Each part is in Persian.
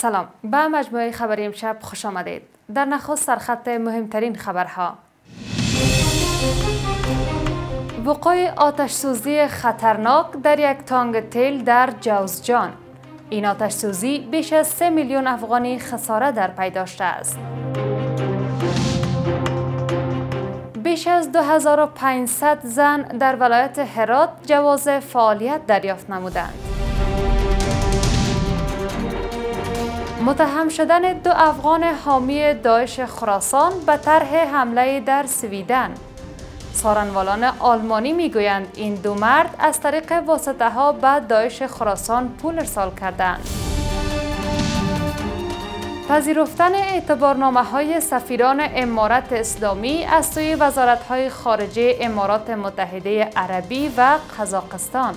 سلام به مجموعه خبری امشب خوش آمدید در نخست سرخط مهمترین خبرها وقوع آتش سوزی خطرناک در یک تانگ تیل در جوزجان این آتش سوزی بیش از 3 میلیون افغانی خساره در پی داشته است بیش از 2500 زن در ولایت هرات جواز فعالیت دریافت نمودند متهم شدن دو افغان حامی داعش خراسان به طرح حمله در سویدن سارنوالان آلمانی میگویند این دو مرد از طریق واسطه ها به داعش خراسان پول ارسال کردند پذیرفتن اعتبارنامه های سفیران امارت اسلامی از سوی وزارت های خارجه امارات متحده عربی و قزاقستان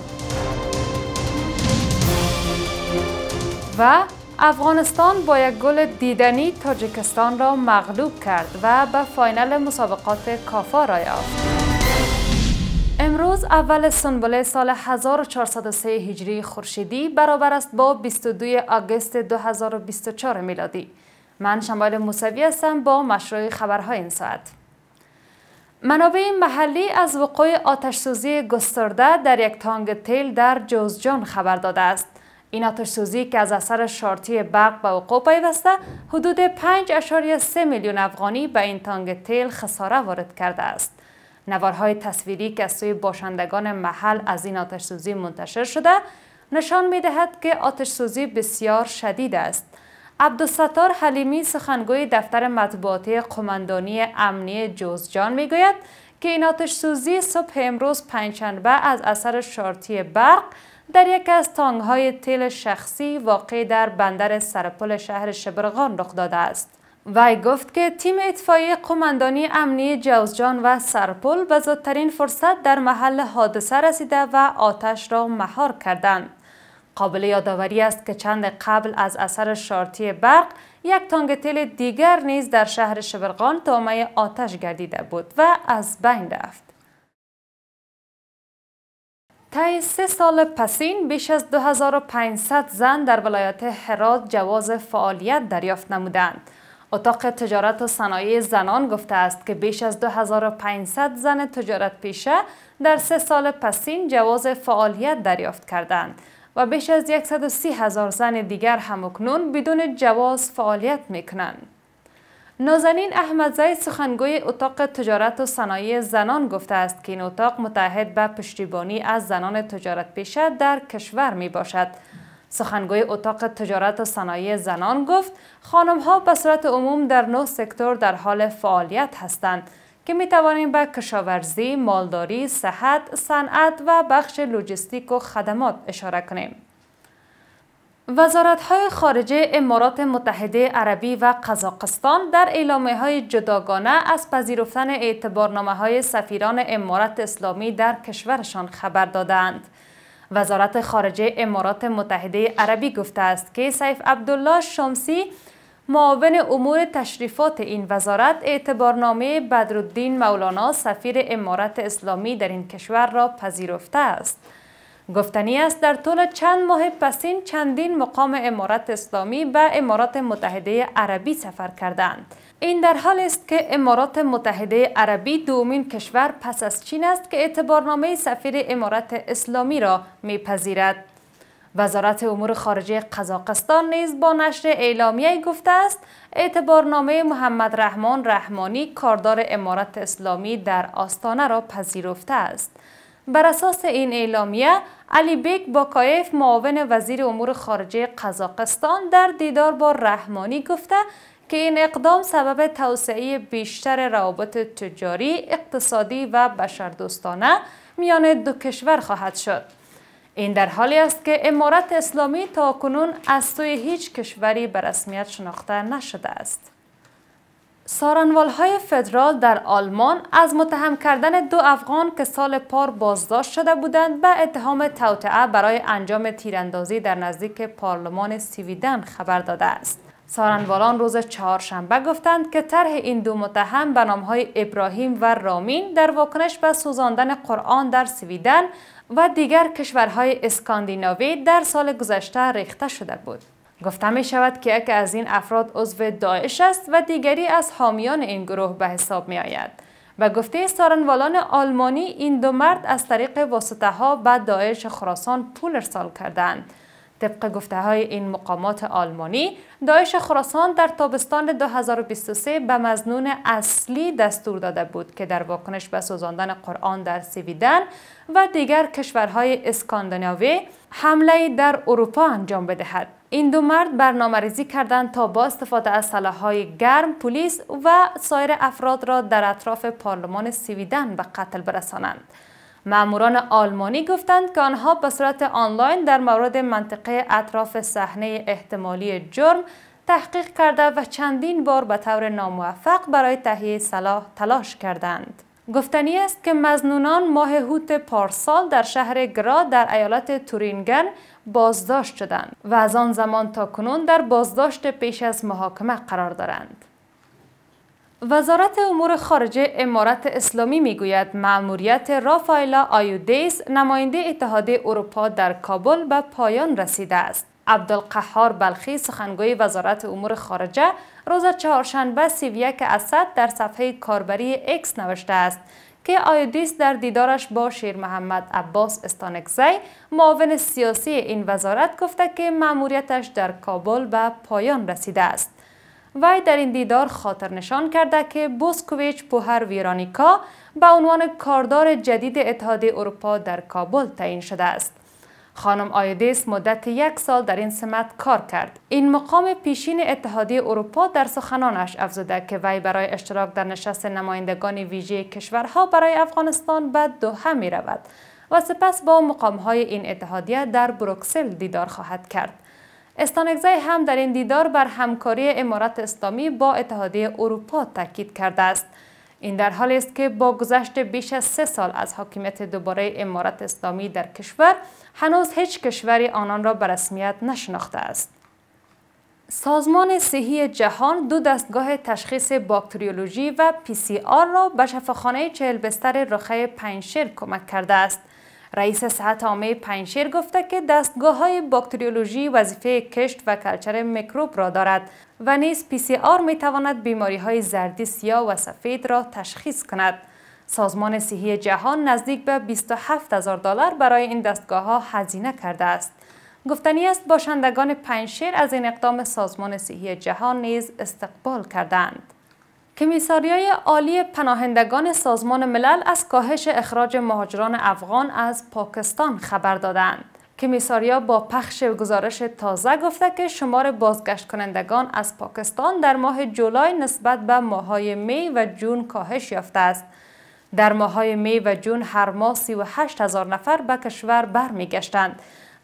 و افغانستان با یک گل دیدنی تاجیکستان را مغلوب کرد و به فاینل مسابقات کافا را یافت. امروز اول سنبله سال 1403 هجری خورشیدی برابر است با 22 آگوست 2024 میلادی. من شمال موسوی هستم با مشروع خبرهای این ساعت. منابع محلی از وقوع سوزی گسترده در یک تانگ تیل در جوزجان خبر داده است. این آتشسوزی که از اثر شارتی برق به وقوع پیوسته حدود 5.3 میلیون افغانی به این تانگ تیل خساره وارد کرده است. نوارهای تصویری که از سوی باشندگان محل از این آتشسوزی منتشر شده نشان می دهد که آتشسوزی بسیار شدید است. عبدالستار حلیمی سخنگوی دفتر مطبوعاتی قماندانی امنی جوزجان می گوید که این سوزی صبح امروز پنجشنبه از اثر شارتی برق در یکی از های تیل شخصی واقع در بندر سرپل شهر شبرغان رخ داده است. وی گفت که تیم اطفای قماندانی امنی جوزجان و سرپل به زودترین فرصت در محل حادثه رسیده و آتش را مهار کردند. قابل یادآوری است که چند قبل از اثر شارتی برق یک تانگ تیل دیگر نیز در شهر شبرغان تامه آتش گردیده بود و از بین رفت. تا سه سال پسین بیش از 2500 زن در ولایت حرات جواز فعالیت دریافت نمودند. اتاق تجارت و صنایع زنان گفته است که بیش از 2500 زن تجارت پیشه در سه سال پسین جواز فعالیت دریافت کردند و بیش از 130 هزار زن دیگر همکنون بدون جواز فعالیت میکنند. نازنین احمدزی سخنگوی اتاق تجارت و صنایع زنان گفته است که این اتاق متحد به پشتیبانی از زنان تجارت پیشه در کشور می باشد. سخنگوی اتاق تجارت و صنایع زنان گفت خانم ها به صورت عموم در نو سکتور در حال فعالیت هستند که می توانیم به کشاورزی، مالداری، صحت، صنعت و بخش لوجستیک و خدمات اشاره کنیم. وزارت های خارجه امارات متحده عربی و قزاقستان در اعلامه های جداگانه از پذیرفتن اعتبارنامه های سفیران امارات اسلامی در کشورشان خبر دادند. وزارت خارجه امارات متحده عربی گفته است که سیف عبدالله شمسی معاون امور تشریفات این وزارت اعتبارنامه بدرالدین مولانا سفیر امارات اسلامی در این کشور را پذیرفته است. گفتنی است در طول چند ماه پسین چندین مقام امارات اسلامی به امارات متحده عربی سفر کردند. این در حال است که امارات متحده عربی دومین کشور پس از چین است که اعتبارنامه سفیر امارات اسلامی را میپذیرد. وزارت امور خارجه قزاقستان نیز با نشر اعلامیه گفته است اعتبارنامه محمد رحمان رحمانی کاردار امارات اسلامی در آستانه را پذیرفته است. بر اساس این اعلامیه علی بیک باکایف معاون وزیر امور خارجه قزاقستان در دیدار با رحمانی گفته که این اقدام سبب توسعه بیشتر روابط تجاری، اقتصادی و بشردوستانه میان دو کشور خواهد شد. این در حالی است که امارت اسلامی تا کنون از سوی هیچ کشوری به رسمیت شناخته نشده است. های فدرال در آلمان از متهم کردن دو افغان که سال پار بازداشت شده بودند به اتهام توطعه برای انجام تیراندازی در نزدیک پارلمان سویدن خبر داده است. سارنوالان روز چهارشنبه گفتند که طرح این دو متهم به نامهای ابراهیم و رامین در واکنش به سوزاندن قرآن در سویدن و دیگر کشورهای اسکاندیناوی در سال گذشته ریخته شده بود. گفته می شود که یک از این افراد عضو داعش است و دیگری از حامیان این گروه به حساب می آید. و گفته سارنوالان آلمانی این دو مرد از طریق واسطه ها به داعش خراسان پول ارسال کردند طبق گفته های این مقامات آلمانی دایش خراسان در تابستان 2023 به مزنون اصلی دستور داده بود که در واکنش به سوزاندن قرآن در سویدن و دیگر کشورهای اسکاندیناوی حمله در اروپا انجام بدهد این دو مرد برنامه ریزی کردند تا با استفاده از های گرم، پلیس و سایر افراد را در اطراف پارلمان سویدن به قتل برسانند. معموران آلمانی گفتند که آنها به صورت آنلاین در مورد منطقه اطراف صحنه احتمالی جرم تحقیق کرده و چندین بار به طور ناموفق برای تهیه سلاح تلاش کردند. گفتنی است که مزنونان ماه هوت پارسال در شهر گرا در ایالت تورینگن بازداشت شدند و از آن زمان تا کنون در بازداشت پیش از محاکمه قرار دارند. وزارت امور خارجه امارت اسلامی میگوید معموریت رافایلا آیودیس نماینده اتحادیه اروپا در کابل به پایان رسیده است. عبدالقهار بلخی سخنگوی وزارت امور خارجه روز چهارشنبه 31 اسد در صفحه کاربری اکس نوشته است که آیودیس در دیدارش با شیر محمد عباس استانکزی معاون سیاسی این وزارت گفته که معموریتش در کابل به پایان رسیده است. وی در این دیدار خاطر نشان کرده که بوسکوویچ پوهر ویرانیکا به عنوان کاردار جدید اتحادیه اروپا در کابل تعیین شده است. خانم آیدیس مدت یک سال در این سمت کار کرد. این مقام پیشین اتحادیه اروپا در سخنانش افزوده که وی برای اشتراک در نشست نمایندگان ویژه کشورها برای افغانستان به دوحه می رود و سپس با مقامهای این اتحادیه در بروکسل دیدار خواهد کرد. استانگزای هم در این دیدار بر همکاری امارت اسلامی با اتحادیه اروپا تاکید کرده است. این در حالی است که با گذشت بیش از سه سال از حاکمیت دوباره امارت اسلامی در کشور هنوز هیچ کشوری آنان را به رسمیت نشناخته است. سازمان صحی جهان دو دستگاه تشخیص باکتریولوژی و پی سی آر را به شفاخانه چهل بستر رخه پنجشیر کمک کرده است. رئیس صحت عامه پنشیر گفته که دستگاه های باکتریولوژی وظیفه کشت و کلچر میکروب را دارد و نیز پی سی آر می تواند بیماری های زردی سیاه و سفید را تشخیص کند. سازمان صحی جهان نزدیک به 27 هزار دلار برای این دستگاه ها هزینه کرده است. گفتنی است باشندگان پنشیر از این اقدام سازمان صحی جهان نیز استقبال کردند. کمیساریای عالی پناهندگان سازمان ملل از کاهش اخراج مهاجران افغان از پاکستان خبر دادند. کمیساریا با پخش گزارش تازه گفته که شمار بازگشت کنندگان از پاکستان در ماه جولای نسبت به ماهای می و جون کاهش یافته است. در ماهای می و جون هر ماه 38 هزار نفر به کشور برمیگشتند.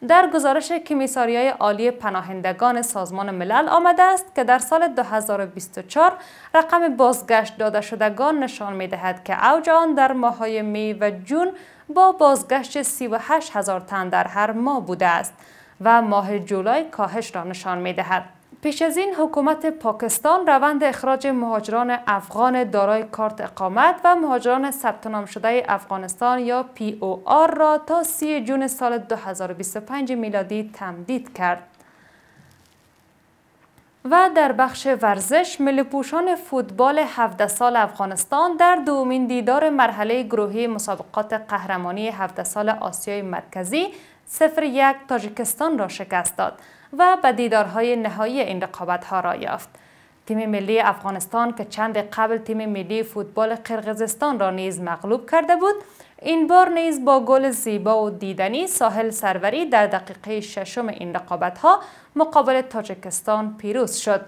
در گزارش کمیساریای عالی پناهندگان سازمان ملل آمده است که در سال 2024 رقم بازگشت داده شدگان نشان می دهد که اوج آن در ماهای می و جون با بازگشت 38 هزار تن در هر ماه بوده است و ماه جولای کاهش را نشان می دهد. پیش از این حکومت پاکستان روند اخراج مهاجران افغان دارای کارت اقامت و مهاجران ثبت نام شده افغانستان یا آر را تا سی جون سال 2025 میلادی تمدید کرد. و در بخش ورزش ملی پوشان فوتبال 17 سال افغانستان در دومین دیدار مرحله گروهی مسابقات قهرمانی 17 سال آسیای مرکزی صفر یک تاجیکستان را شکست داد و به دیدارهای نهایی این ها را یافت. تیم ملی افغانستان که چند قبل تیم ملی فوتبال قرغزستان را نیز مغلوب کرده بود این بار نیز با گل زیبا و دیدنی ساحل سروری در دقیقه ششم این رقابت ها مقابل تاجکستان پیروز شد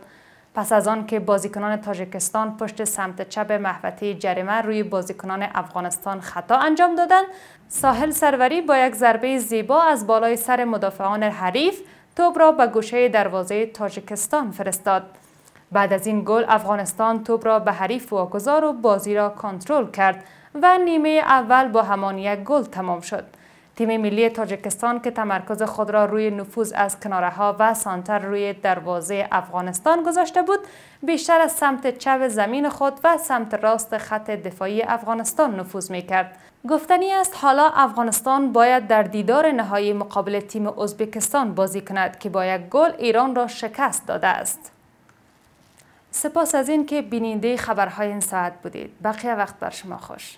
پس از آن که بازیکنان تاجیکستان پشت سمت چپ محوطه جریمه روی بازیکنان افغانستان خطا انجام دادند ساحل سروری با یک ضربه زیبا از بالای سر مدافعان حریف توپ را به گوشه دروازه تاجیکستان فرستاد بعد از این گل افغانستان توپ را به حریف واگذار و بازی را کنترل کرد و نیمه اول با همان یک گل تمام شد تیم ملی تاجکستان که تمرکز خود را روی نفوذ از کناره ها و سانتر روی دروازه افغانستان گذاشته بود بیشتر از سمت چپ زمین خود و سمت راست خط دفاعی افغانستان نفوذ می کرد. گفتنی است حالا افغانستان باید در دیدار نهایی مقابل تیم ازبکستان بازی کند که با یک گل ایران را شکست داده است. سپاس از این که بیننده خبرهای این ساعت بودید. بقیه وقت بر شما خوش.